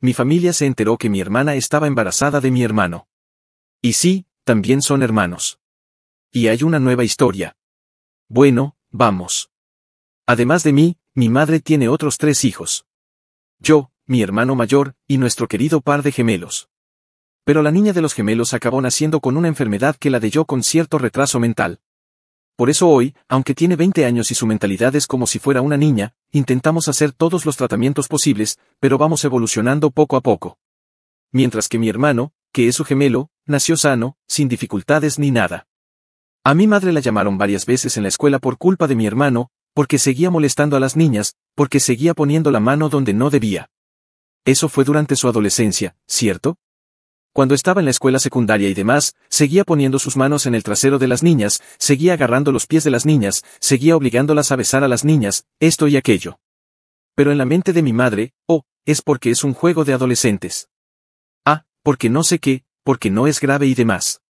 mi familia se enteró que mi hermana estaba embarazada de mi hermano. Y sí, también son hermanos. Y hay una nueva historia. Bueno, vamos. Además de mí, mi madre tiene otros tres hijos. Yo, mi hermano mayor, y nuestro querido par de gemelos. Pero la niña de los gemelos acabó naciendo con una enfermedad que la de con cierto retraso mental. Por eso hoy, aunque tiene 20 años y su mentalidad es como si fuera una niña, intentamos hacer todos los tratamientos posibles, pero vamos evolucionando poco a poco. Mientras que mi hermano, que es su gemelo, nació sano, sin dificultades ni nada. A mi madre la llamaron varias veces en la escuela por culpa de mi hermano, porque seguía molestando a las niñas, porque seguía poniendo la mano donde no debía. Eso fue durante su adolescencia, ¿cierto? cuando estaba en la escuela secundaria y demás, seguía poniendo sus manos en el trasero de las niñas, seguía agarrando los pies de las niñas, seguía obligándolas a besar a las niñas, esto y aquello. Pero en la mente de mi madre, oh, es porque es un juego de adolescentes. Ah, porque no sé qué, porque no es grave y demás.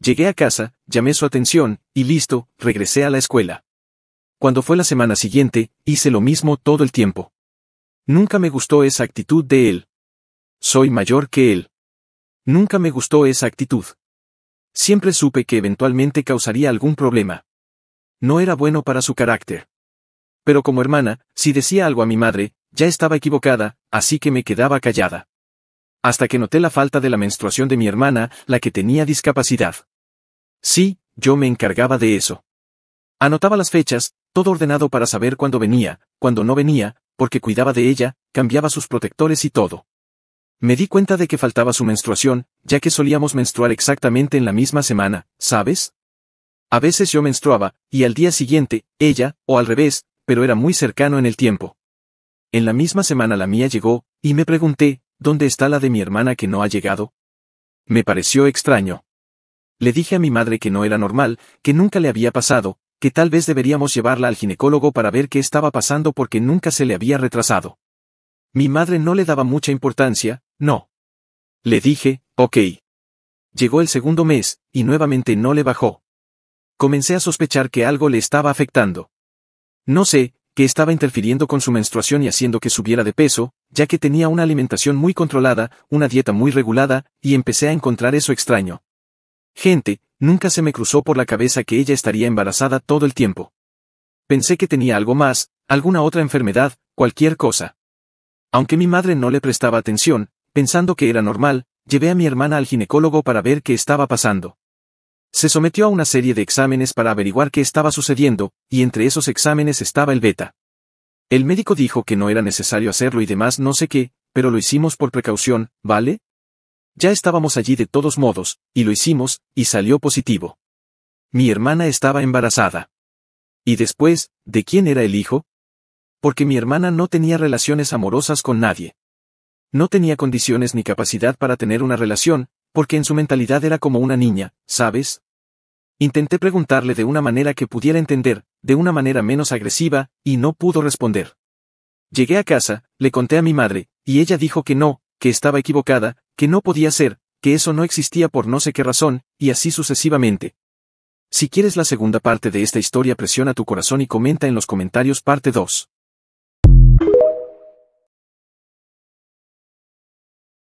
Llegué a casa, llamé su atención, y listo, regresé a la escuela. Cuando fue la semana siguiente, hice lo mismo todo el tiempo. Nunca me gustó esa actitud de él. Soy mayor que él. Nunca me gustó esa actitud. Siempre supe que eventualmente causaría algún problema. No era bueno para su carácter. Pero como hermana, si decía algo a mi madre, ya estaba equivocada, así que me quedaba callada. Hasta que noté la falta de la menstruación de mi hermana, la que tenía discapacidad. Sí, yo me encargaba de eso. Anotaba las fechas, todo ordenado para saber cuándo venía, cuándo no venía, porque cuidaba de ella, cambiaba sus protectores y todo. Me di cuenta de que faltaba su menstruación, ya que solíamos menstruar exactamente en la misma semana, ¿sabes? A veces yo menstruaba, y al día siguiente, ella, o al revés, pero era muy cercano en el tiempo. En la misma semana la mía llegó, y me pregunté, ¿dónde está la de mi hermana que no ha llegado? Me pareció extraño. Le dije a mi madre que no era normal, que nunca le había pasado, que tal vez deberíamos llevarla al ginecólogo para ver qué estaba pasando porque nunca se le había retrasado. Mi madre no le daba mucha importancia, no. Le dije, ok. Llegó el segundo mes, y nuevamente no le bajó. Comencé a sospechar que algo le estaba afectando. No sé, que estaba interfiriendo con su menstruación y haciendo que subiera de peso, ya que tenía una alimentación muy controlada, una dieta muy regulada, y empecé a encontrar eso extraño. Gente, nunca se me cruzó por la cabeza que ella estaría embarazada todo el tiempo. Pensé que tenía algo más, alguna otra enfermedad, cualquier cosa. Aunque mi madre no le prestaba atención, pensando que era normal, llevé a mi hermana al ginecólogo para ver qué estaba pasando. Se sometió a una serie de exámenes para averiguar qué estaba sucediendo, y entre esos exámenes estaba el beta. El médico dijo que no era necesario hacerlo y demás no sé qué, pero lo hicimos por precaución, ¿vale? Ya estábamos allí de todos modos, y lo hicimos, y salió positivo. Mi hermana estaba embarazada. Y después, ¿de quién era el hijo? porque mi hermana no tenía relaciones amorosas con nadie. No tenía condiciones ni capacidad para tener una relación, porque en su mentalidad era como una niña, ¿sabes? Intenté preguntarle de una manera que pudiera entender, de una manera menos agresiva, y no pudo responder. Llegué a casa, le conté a mi madre, y ella dijo que no, que estaba equivocada, que no podía ser, que eso no existía por no sé qué razón, y así sucesivamente. Si quieres la segunda parte de esta historia presiona tu corazón y comenta en los comentarios parte 2.